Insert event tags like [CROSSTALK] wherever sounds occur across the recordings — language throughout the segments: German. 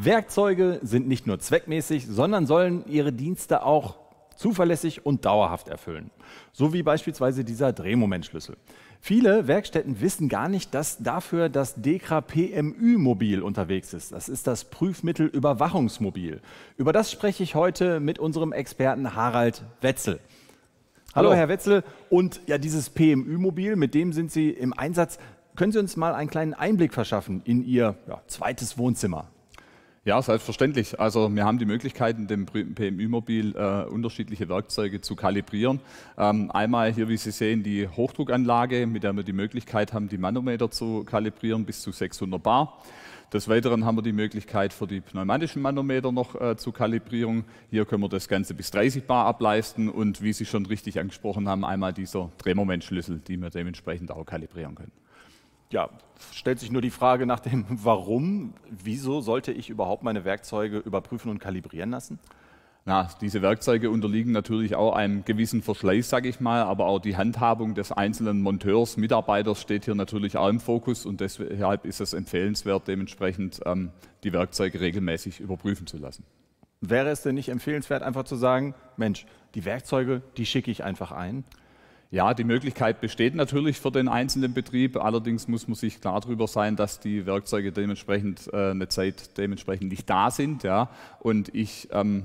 Werkzeuge sind nicht nur zweckmäßig, sondern sollen ihre Dienste auch zuverlässig und dauerhaft erfüllen. So wie beispielsweise dieser Drehmomentschlüssel. Viele Werkstätten wissen gar nicht, dass dafür das DEKRA PMÜ-Mobil unterwegs ist. Das ist das Prüfmittelüberwachungsmobil. Über das spreche ich heute mit unserem Experten Harald Wetzel. Hallo, Hallo. Herr Wetzel. Und ja, dieses PMÜ-Mobil, mit dem sind Sie im Einsatz. Können Sie uns mal einen kleinen Einblick verschaffen in Ihr ja, zweites Wohnzimmer? Ja, selbstverständlich. Also wir haben die Möglichkeit, in dem pmu mobil äh, unterschiedliche Werkzeuge zu kalibrieren. Ähm, einmal hier, wie Sie sehen, die Hochdruckanlage, mit der wir die Möglichkeit haben, die Manometer zu kalibrieren bis zu 600 Bar. Des Weiteren haben wir die Möglichkeit für die pneumatischen Manometer noch äh, zur Kalibrierung. Hier können wir das Ganze bis 30 Bar ableisten und wie Sie schon richtig angesprochen haben, einmal dieser Drehmomentschlüssel, die wir dementsprechend auch kalibrieren können ja, stellt sich nur die Frage nach dem [LAUGHS] Warum, wieso sollte ich überhaupt meine Werkzeuge überprüfen und kalibrieren lassen? Na, diese Werkzeuge unterliegen natürlich auch einem gewissen Verschleiß, sage ich mal, aber auch die Handhabung des einzelnen Monteurs, Mitarbeiters steht hier natürlich auch im Fokus und deshalb ist es empfehlenswert, dementsprechend ähm, die Werkzeuge regelmäßig überprüfen zu lassen. Wäre es denn nicht empfehlenswert, einfach zu sagen, Mensch, die Werkzeuge, die schicke ich einfach ein? Ja, die Möglichkeit besteht natürlich für den einzelnen Betrieb. Allerdings muss man sich klar darüber sein, dass die Werkzeuge dementsprechend äh, eine Zeit dementsprechend nicht da sind. Ja. Und ich ähm,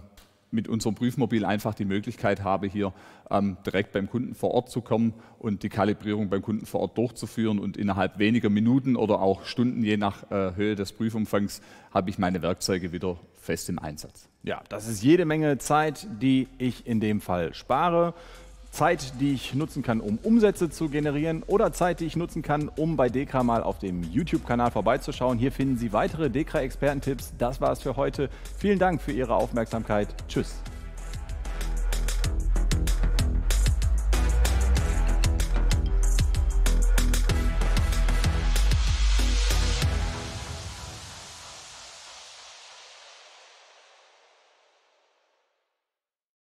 mit unserem Prüfmobil einfach die Möglichkeit habe, hier ähm, direkt beim Kunden vor Ort zu kommen und die Kalibrierung beim Kunden vor Ort durchzuführen. Und innerhalb weniger Minuten oder auch Stunden, je nach äh, Höhe des Prüfumfangs, habe ich meine Werkzeuge wieder fest im Einsatz. Ja, das ist jede Menge Zeit, die ich in dem Fall spare. Zeit, die ich nutzen kann, um Umsätze zu generieren oder Zeit, die ich nutzen kann, um bei Dekra mal auf dem YouTube-Kanal vorbeizuschauen. Hier finden Sie weitere dekra tipps Das war es für heute. Vielen Dank für Ihre Aufmerksamkeit. Tschüss.